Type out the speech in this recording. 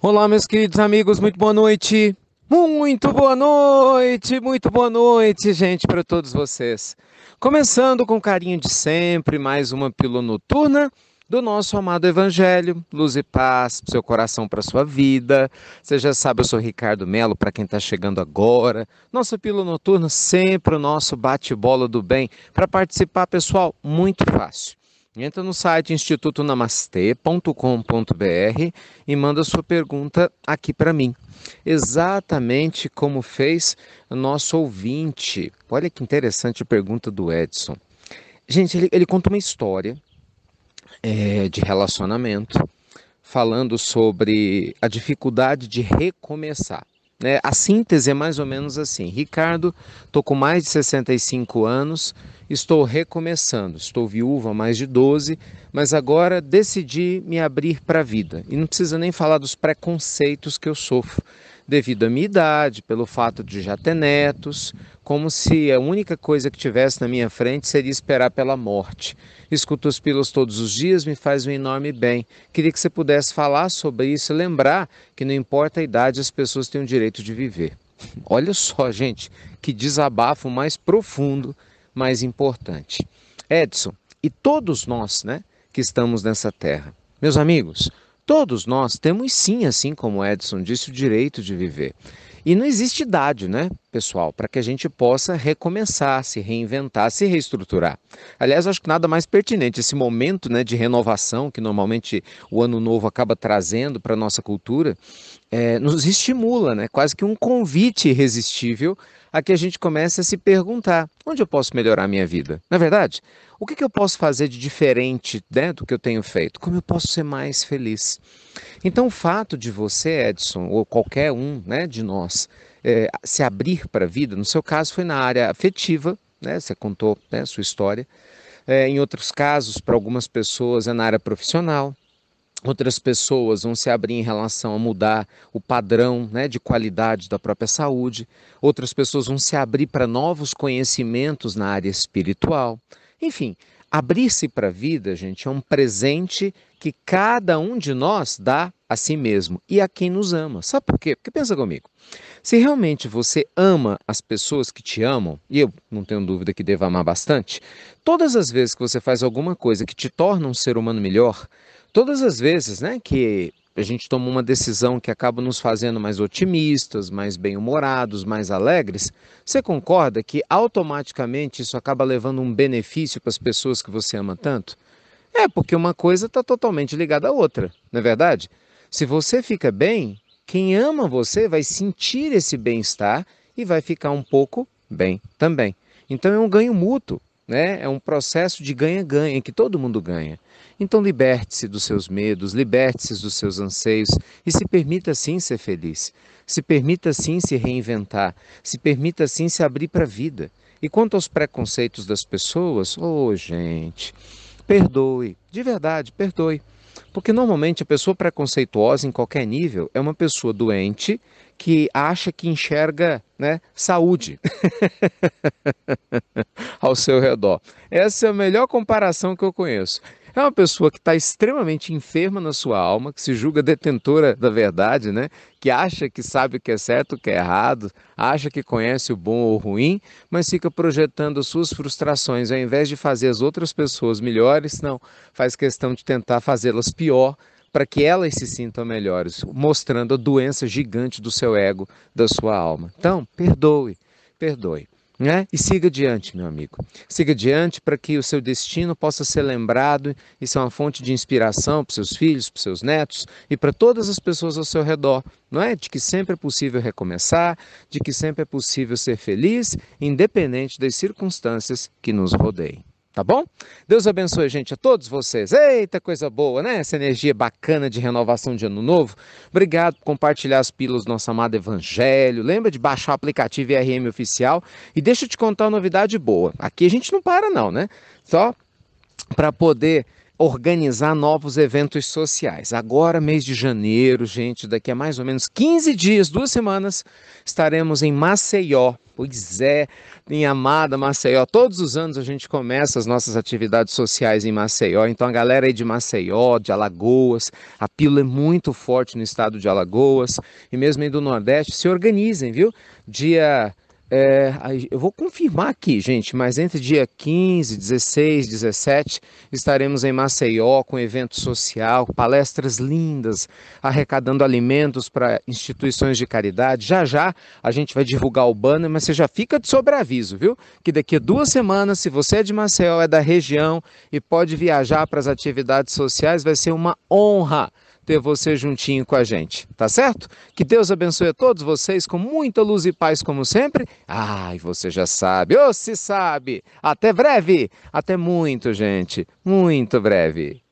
Olá, meus queridos amigos, muito boa noite. Muito boa noite, muito boa noite, gente, para todos vocês. Começando com carinho de sempre, mais uma pílula noturna do nosso amado Evangelho. Luz e paz para seu coração, para sua vida. Você já sabe, eu sou Ricardo Melo, para quem está chegando agora. Nossa pílula noturna, sempre o nosso bate-bola do bem. Para participar, pessoal, muito fácil. Entra no site institutonamastê.com.br e manda sua pergunta aqui para mim. Exatamente como fez o nosso ouvinte. Olha que interessante a pergunta do Edson. Gente, ele, ele conta uma história é, de relacionamento, falando sobre a dificuldade de recomeçar. É, a síntese é mais ou menos assim: Ricardo, estou com mais de 65 anos, Estou recomeçando, estou viúva há mais de 12, mas agora decidi me abrir para a vida. E não precisa nem falar dos preconceitos que eu sofro, devido à minha idade, pelo fato de já ter netos, como se a única coisa que tivesse na minha frente seria esperar pela morte. Escuto os pílulas todos os dias, me faz um enorme bem. Queria que você pudesse falar sobre isso e lembrar que não importa a idade, as pessoas têm o direito de viver. Olha só, gente, que desabafo mais profundo mais importante. Edson, e todos nós, né, que estamos nessa terra. Meus amigos, todos nós temos sim, assim como Edson disse, o direito de viver. E não existe idade, né, pessoal, para que a gente possa recomeçar, se reinventar, se reestruturar. Aliás, acho que nada mais pertinente esse momento, né, de renovação que normalmente o ano novo acaba trazendo para nossa cultura, é, nos estimula, né? quase que um convite irresistível a que a gente comece a se perguntar: onde eu posso melhorar a minha vida? Na é verdade, o que, que eu posso fazer de diferente né, do que eu tenho feito? Como eu posso ser mais feliz? Então, o fato de você, Edson, ou qualquer um né, de nós, é, se abrir para a vida, no seu caso foi na área afetiva, né, você contou né, sua história. É, em outros casos, para algumas pessoas, é na área profissional, outras pessoas vão se abrir em relação a mudar o padrão né, de qualidade da própria saúde, outras pessoas vão se abrir para novos conhecimentos na área espiritual. Enfim, abrir-se para a vida, gente, é um presente que cada um de nós dá a si mesmo e a quem nos ama. Sabe por quê? Porque pensa comigo. Se realmente você ama as pessoas que te amam, e eu não tenho dúvida que deva amar bastante, todas as vezes que você faz alguma coisa que te torna um ser humano melhor, Todas as vezes né, que a gente toma uma decisão que acaba nos fazendo mais otimistas, mais bem-humorados, mais alegres, você concorda que automaticamente isso acaba levando um benefício para as pessoas que você ama tanto? É, porque uma coisa está totalmente ligada à outra, não é verdade? Se você fica bem, quem ama você vai sentir esse bem-estar e vai ficar um pouco bem também. Então é um ganho mútuo. Né? É um processo de ganha-ganha, em que todo mundo ganha. Então liberte-se dos seus medos, liberte-se dos seus anseios e se permita sim ser feliz. Se permita sim se reinventar, se permita sim se abrir para a vida. E quanto aos preconceitos das pessoas, ô oh, gente, perdoe, de verdade, perdoe. Porque normalmente a pessoa preconceituosa em qualquer nível é uma pessoa doente que acha que enxerga né, saúde ao seu redor. Essa é a melhor comparação que eu conheço. É uma pessoa que está extremamente enferma na sua alma, que se julga detentora da verdade, né? que acha que sabe o que é certo, o que é errado, acha que conhece o bom ou o ruim, mas fica projetando suas frustrações. Ao invés de fazer as outras pessoas melhores, não, faz questão de tentar fazê-las pior para que elas se sintam melhores, mostrando a doença gigante do seu ego, da sua alma. Então, perdoe, perdoe né? E siga adiante, meu amigo. Siga adiante para que o seu destino possa ser lembrado e ser uma fonte de inspiração para seus filhos, para seus netos e para todas as pessoas ao seu redor, não é? De que sempre é possível recomeçar, de que sempre é possível ser feliz, independente das circunstâncias que nos rodeiem tá bom? Deus abençoe a gente, a todos vocês. Eita, coisa boa, né? Essa energia bacana de renovação de ano novo. Obrigado por compartilhar as pílulas do nosso amado Evangelho. Lembra de baixar o aplicativo IRM Oficial. E deixa eu te contar uma novidade boa. Aqui a gente não para não, né? Só para poder organizar novos eventos sociais. Agora, mês de janeiro, gente, daqui a mais ou menos 15 dias, duas semanas, estaremos em Maceió, Pois é, minha amada Maceió. Todos os anos a gente começa as nossas atividades sociais em Maceió. Então a galera aí de Maceió, de Alagoas, a pílula é muito forte no estado de Alagoas e mesmo aí do Nordeste, se organizem, viu? Dia é, eu vou confirmar aqui, gente, mas entre dia 15, 16, 17, estaremos em Maceió com evento social, palestras lindas, arrecadando alimentos para instituições de caridade. Já já a gente vai divulgar o banner, mas você já fica de sobreaviso, viu? Que daqui a duas semanas, se você é de Maceió, é da região e pode viajar para as atividades sociais, vai ser uma honra ter você juntinho com a gente, tá certo? Que Deus abençoe a todos vocês com muita luz e paz, como sempre. Ai, você já sabe, ou oh, se sabe. Até breve, até muito, gente, muito breve.